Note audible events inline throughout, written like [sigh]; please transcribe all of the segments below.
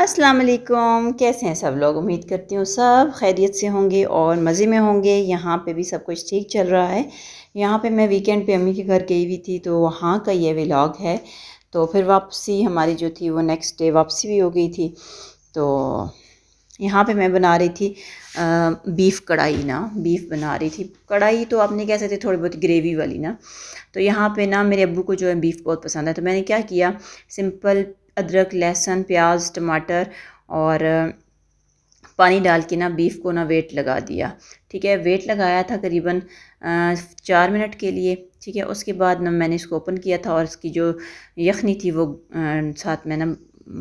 अस्सलाम वालेकुम कैसे हैं सब लोग उम्मीद करती हूँ सब खैरियत से होंगे और मज़े में होंगे यहाँ पे भी सब कुछ ठीक चल रहा है यहाँ पे मैं वीकेंड पे अम्मी के घर गई हुई थी तो वहाँ का ये व्लॉग है तो फिर वापसी हमारी जो थी वो नेक्स्ट डे वापसी भी हो गई थी तो यहाँ पे मैं बना रही थी आ, बीफ कढ़ाई ना बीफ बना रही थी कढ़ाई तो आपने कह सकते थोड़ी बहुत ग्रेवी वाली ना तो यहाँ पे ना मेरे अब्बू को जो है बीफ बहुत पसंद है तो मैंने क्या किया सिंपल अदरक लहसुन प्याज टमाटर और पानी डाल के ना बीफ को ना वेट लगा दिया ठीक है वेट लगाया था करीबन चार मिनट के लिए ठीक है उसके बाद ना मैंने इसको ओपन किया था और इसकी जो यखनी थी वो साथ में ना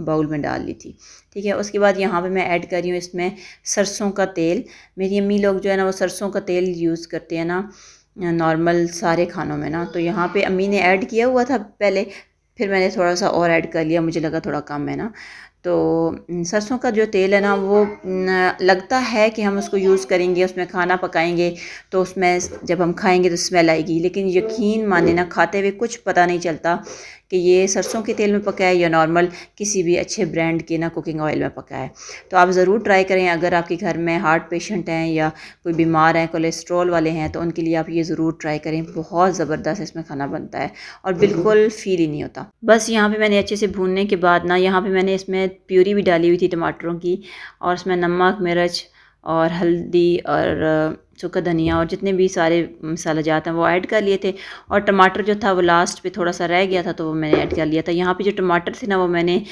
बाउल में डाल ली थी ठीक है उसके बाद यहाँ पे मैं ऐड कर रही हूँ इसमें सरसों का तेल मेरी अम्मी लोग जो है ना वो सरसों का तेल यूज़ करते हैं ना नॉर्मल सारे खानों में ना तो यहाँ पे अम्मी ने ऐड किया हुआ था पहले फिर मैंने थोड़ा सा और ऐड कर लिया मुझे लगा थोड़ा कम है ना तो सरसों का जो तेल है ना वो लगता है कि हम उसको यूज़ करेंगे उसमें खाना पकाएंगे तो उसमें जब हम खाएंगे तो स्मेल आएगी लेकिन यकीन माने ना खाते हुए कुछ पता नहीं चलता कि ये सरसों के तेल में पका है या नॉर्मल किसी भी अच्छे ब्रांड के ना कुकिंग ऑयल में पका है तो आप ज़रूर ट्राई करें अगर आपके घर में हार्ट पेशेंट हैं या कोई बीमार हैं कोलेस्ट्रॉल वाले हैं तो उनके लिए आप ये ज़रूर ट्राई करें बहुत ज़बरदस्त इसमें खाना बनता है और बिल्कुल फील ही नहीं होता बस यहाँ पर मैंने अच्छे से भूनने के बाद ना यहाँ पर मैंने इसमें प्यूरी भी डाली हुई थी टमाटरों की और उसमें नमक मिर्च और हल्दी और सूखा धनिया और जितने भी सारे मसाला जात हैं वो ऐड कर लिए थे और टमाटर जो था वो लास्ट पे थोड़ा सा रह गया था तो वो मैंने ऐड कर लिया था यहाँ पे जो टमाटर थे ना वो मैंने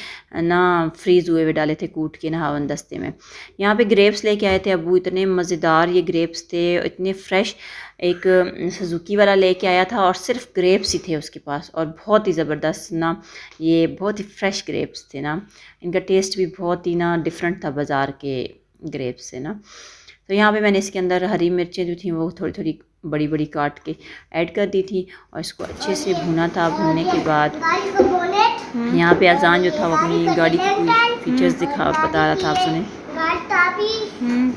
ना फ्रीज़ हुए हुए डाले थे कूट के नहावन दस्ते में यहाँ पे ग्रेप्स लेके आए थे अबू इतने मज़ेदार ये ग्रेप्स थे इतने फ्रेश एक सजुकी वाला लेके आया था और सिर्फ ग्रेप्स ही थे उसके पास और बहुत ही ज़बरदस्त ना ये बहुत ही फ्रेश ग्रेप्स थे ना इनका टेस्ट भी बहुत ही ना डिफरेंट था बाज़ार के ग्रेप्स से ना तो यहाँ पे मैंने इसके अंदर हरी मिर्चें जो थी वो थोड़ी थोड़ी बड़ी बड़ी काट के ऐड कर दी थी और इसको अच्छे से भुना था भुनने के बाद यहाँ पे अजान जो था वो अपनी गाड़ी की फीचर्स दिखा बता रहा था आपने हम्म। हम्म।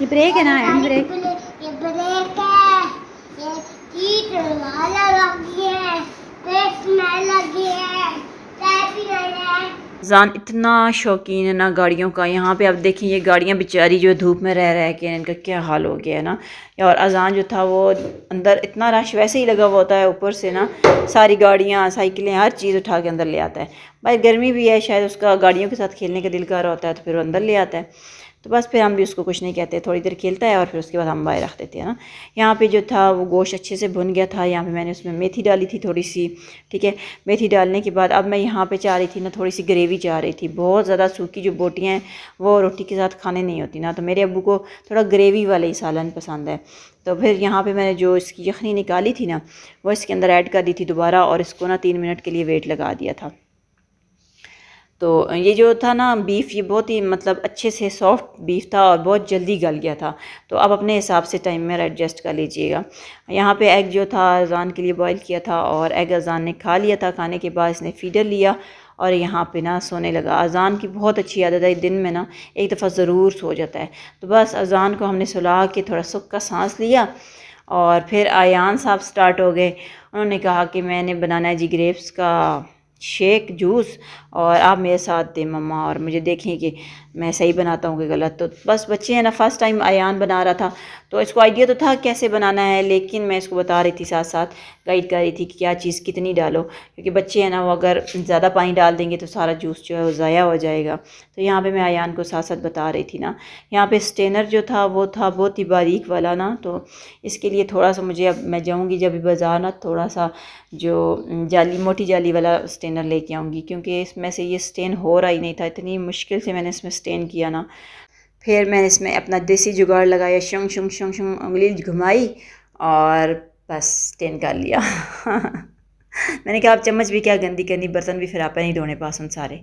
ये ब्रेक है ना ब्रेक ये ब्रेक है कीट जान इतना शौकीन है ना गाड़ियों का यहाँ पे आप देखें ये गाड़ियाँ बेचारी जो धूप में रह रहे हैं इनका क्या हाल हो गया है ना और अजान जो था वो अंदर इतना रश वैसे ही लगा हुआ होता है ऊपर से ना सारी गाड़ियाँ साइकिलें हर चीज़ उठा के अंदर ले आता है भाई गर्मी भी है शायद उसका गाड़ियों के साथ खेलने का दिल कर रहा होता है तो फिर वो अंदर ले आता है तो बस फिर हम भी उसको कुछ नहीं कहते थोड़ी देर खेलता है और फिर उसके बाद हम बाहर रख देते हैं ना यहाँ पे जो था वो गोश्त अच्छे से भुन गया था यहाँ पे मैंने उसमें मेथी डाली थी थोड़ी सी ठीक है मेथी डालने के बाद अब मैं यहाँ पे चाह रही थी ना थोड़ी सी ग्रेवी चाह रही थी बहुत ज़्यादा सूखी जो बोटियाँ हैं वो रोटी के साथ खाने नहीं होती ना तो मेरे अबू को थोड़ा ग्रेवी वाला ही सालन पसंद है तो फिर यहाँ पर मैंने जो इसकी यखनी निकाली थी ना वो इसके अंदर ऐड कर दी थी दोबारा और इसको ना तीन मिनट के लिए वेट लगा दिया था तो ये जो था ना बीफ़ ये बहुत ही मतलब अच्छे से सॉफ्ट बीफ़ था और बहुत जल्दी गल गया था तो आप अपने हिसाब से टाइम में एडजस्ट कर लीजिएगा यहाँ पे एग जो था अजान के लिए बॉईल किया था और एग अजान ने खा लिया था खाने के बाद इसने फीडर लिया और यहाँ पे ना सोने लगा अजान की बहुत अच्छी आदत है दिन में ना एक दफ़ा ज़रूर सो जाता है तो बस अजान को हमने सुला के थोड़ा सुख का सांस लिया और फिर आयान साहब स्टार्ट हो गए उन्होंने कहा कि मैंने बनाना है जी ग्रेप्स का शेक जूस और आप मेरे साथ दें मम्मा और मुझे देखें कि मैं सही बनाता हूँ कि गलत तो बस बच्चे हैं ना फर्स्ट टाइम आयान बना रहा था तो इसको आइडिया तो था कैसे बनाना है लेकिन मैं इसको बता रही थी साथ साथ गाइड कर रही थी कि क्या चीज़ कितनी डालो क्योंकि बच्चे हैं ना वो अगर ज़्यादा पानी डाल देंगे तो सारा जूस जो है वो ज़ाया हो जाएगा तो यहाँ पर मैं आयान को साथ साथ बता रही थी ना यहाँ पर स्टेनर जो था वो था बहुत ही बारीक वाला ना तो इसके लिए थोड़ा सा मुझे अब मैं जाऊँगी जब बाज़ार ना थोड़ा सा जो जाली मोटी जाली वाला स्टेनर लेके आऊँगी क्योंकि इसमें से ये स्टेन हो रहा ही नहीं था इतनी मुश्किल से मैंने इसमें स्टेन किया ना फिर मैंने इसमें अपना देसी जुगाड़ लगाया शंग शंग शंग शंग उंगली घुमाई और बस स्टेन कर लिया [laughs] मैंने कहा आप चम्मच भी क्या गंदी करनी बर्तन भी फिरापा नहीं धोने पास हम सारे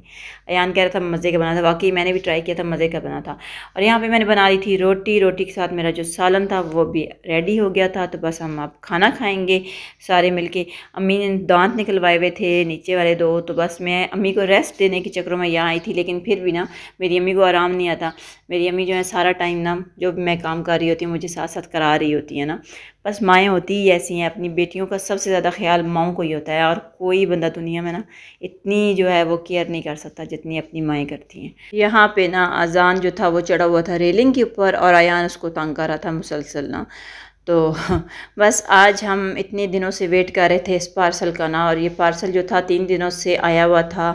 अन कह रहा था मज़े का बना था वाकई मैंने भी ट्राई किया था मज़े का बना था और यहाँ पे मैंने बना ली थी रोटी रोटी के साथ मेरा जो सालन था वो भी रेडी हो गया था तो बस हम आप खाना खाएँगे सारे मिल के अम्मी ने दांत निकलवाए हुए थे नीचे वाले दो तो बस मैं अम्मी को रेस्ट देने के चक्करों में यहाँ आई थी लेकिन फिर भी ना मेरी अम्मी को आराम नहीं आता मेरी अम्मी जो है सारा टाइम ना जो मैं काम कर रही होती हूँ मुझे साथ साथ करा रही होती है ना बस माएँ होती ही ऐसी हैं अपनी बेटियों का सबसे ज़्यादा ख्याल माओ को ही होता है और कोई बंदा दुनिया में ना इतनी जो है वो केयर नहीं कर सकता जितनी अपनी माएँ करती हैं यहाँ पे ना अजान जो था वो चढ़ा हुआ था रेलिंग के ऊपर और आयान उसको तंग कर रहा था मुसलसल ना तो [laughs] बस आज हम इतने दिनों से वेट कर रहे थे इस पार्सल का ना और ये पार्सल जो था तीन दिनों से आया हुआ था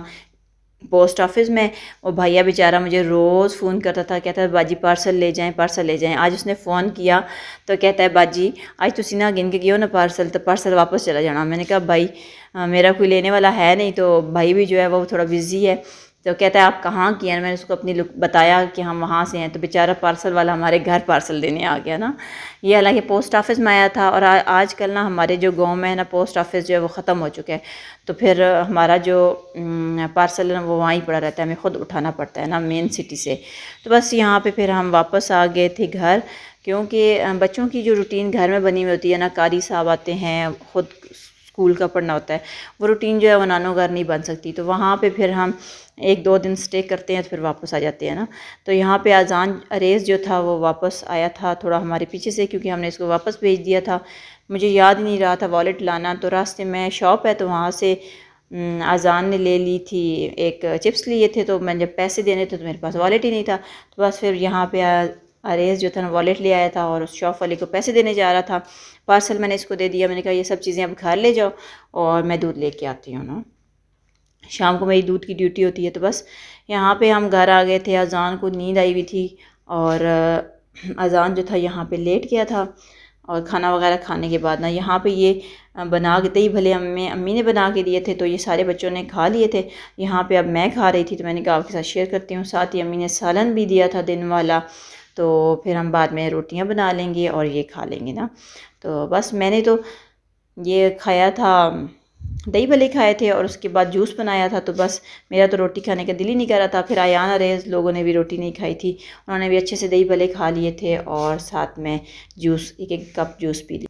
पोस्ट ऑफिस में वो भैया बेचारा मुझे रोज़ फ़ोन करता था कहता है बाजी पार्सल ले जाएं पार्सल ले जाएं आज उसने फ़ोन किया तो कहता है बाजी आज तुम ना गिन के हो ना पार्सल तो पार्सल वापस चला जाना मैंने कहा भाई आ, मेरा कोई लेने वाला है नहीं तो भाई भी जो है वो थोड़ा बिज़ी है तो कहता है आप कहाँ किए हैं मैंने उसको अपनी लुक बताया कि हम वहाँ से हैं तो बेचारा पार्सल वाला हमारे घर पार्सल देने आ गया ना ये हालांकि पोस्ट ऑफिस में आया था और आज कल ना हमारे जो गांव में है ना पोस्ट ऑफिस जो है वो ख़त्म हो चुका है तो फिर हमारा जो पार्सल है ना वो वहाँ ही पड़ा रहता है हमें ख़ुद उठाना पड़ता है ना मेन सिटी से तो बस यहाँ पर फिर हम वापस आ गए थे घर क्योंकि बच्चों की जो रूटीन घर में बनी हुई होती है ना कारी साहब आते हैं ख़ुद स्कूल का पढ़ना होता है वो रूटीन जो है वो नानो घर नहीं बन सकती तो वहाँ पे फिर हम एक दो दिन स्टे करते हैं तो फिर वापस आ जाते हैं ना तो यहाँ पे अजान अरेज जो था वो वापस आया था थोड़ा हमारे पीछे से क्योंकि हमने इसको वापस भेज दिया था मुझे याद ही नहीं रहा था वॉलेट लाना तो रास्ते में शॉप है तो वहाँ से अजान ने ले ली थी एक चिप्स लिए थे तो मैंने जब पैसे देने थे तो मेरे पास वॉलेट ही नहीं था तो बस फिर यहाँ पे अरेज जो था ना वॉलेट ले आया था और उस शॉप वाले को पैसे देने जा रहा था पार्सल मैंने इसको दे दिया मैंने कहा ये सब चीज़ें अब घर ले जाओ और मैं दूध लेके आती हूँ ना शाम को मेरी दूध की ड्यूटी होती है तो बस यहाँ पे हम घर आ गए थे अजान को नींद आई हुई थी और अजान जो था यहाँ पे लेट गया था और खाना वगैरह खाने के बाद ना यहाँ पे ये बना के दही भले हमें अम्मी ने बना के दिए थे तो ये सारे बच्चों ने खा लिए थे यहाँ पे अब मैं खा रही थी तो मैंने कहा आपके साथ शेयर करती हूँ साथ ही अम्मी ने सालन भी दिया था दिन वाला तो फिर हम बाद में रोटियां बना लेंगे और ये खा लेंगे ना तो बस मैंने तो ये खाया था दही भले खाए थे और उसके बाद जूस बनाया था तो बस मेरा तो रोटी खाने का दिल ही नहीं कर रहा था फिर ना रेज लोगों ने भी रोटी नहीं खाई थी उन्होंने भी अच्छे से दही भले खा लिए थे और साथ में जूस एक एक कप जूस पी लिया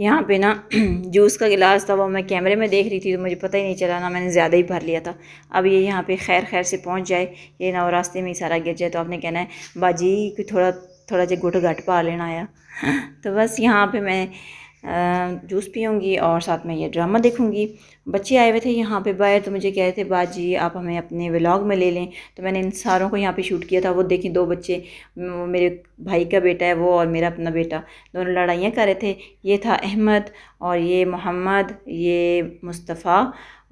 यहाँ पे ना [clears throat] जूस का गिलास था वो मैं कैमरे में देख रही थी तो मुझे पता ही नहीं चला ना मैंने ज़्यादा ही भर लिया था अब ये यहाँ पे खैर खैर से पहुँच जाए ये ना रास्ते में ही सारा गिर जाए तो आपने कहना है बाजी थोड़ा थोड़ा जो घुट घट पा लेना आया [laughs] तो बस यहाँ पे मैं जूस पीऊँगी और साथ में ये ड्रामा देखूँगी बच्चे आए हुए थे यहाँ पे बाहर तो मुझे कह रहे थे बाजी आप हमें अपने व्लॉग में ले लें तो मैंने इन सारों को यहाँ पे शूट किया था वो देखें दो बच्चे मेरे भाई का बेटा है वो और मेरा अपना बेटा दोनों लड़ाइयाँ कर रहे थे ये था अहमद और ये मोहम्मद ये मुस्तफ़ा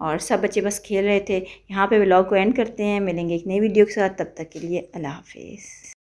और सब बच्चे बस खेल रहे थे यहाँ पर व्लाग को एंड करते हैं मिलेंगे एक नई वीडियो के साथ तब तक के लिए अल्लाह हाफिज़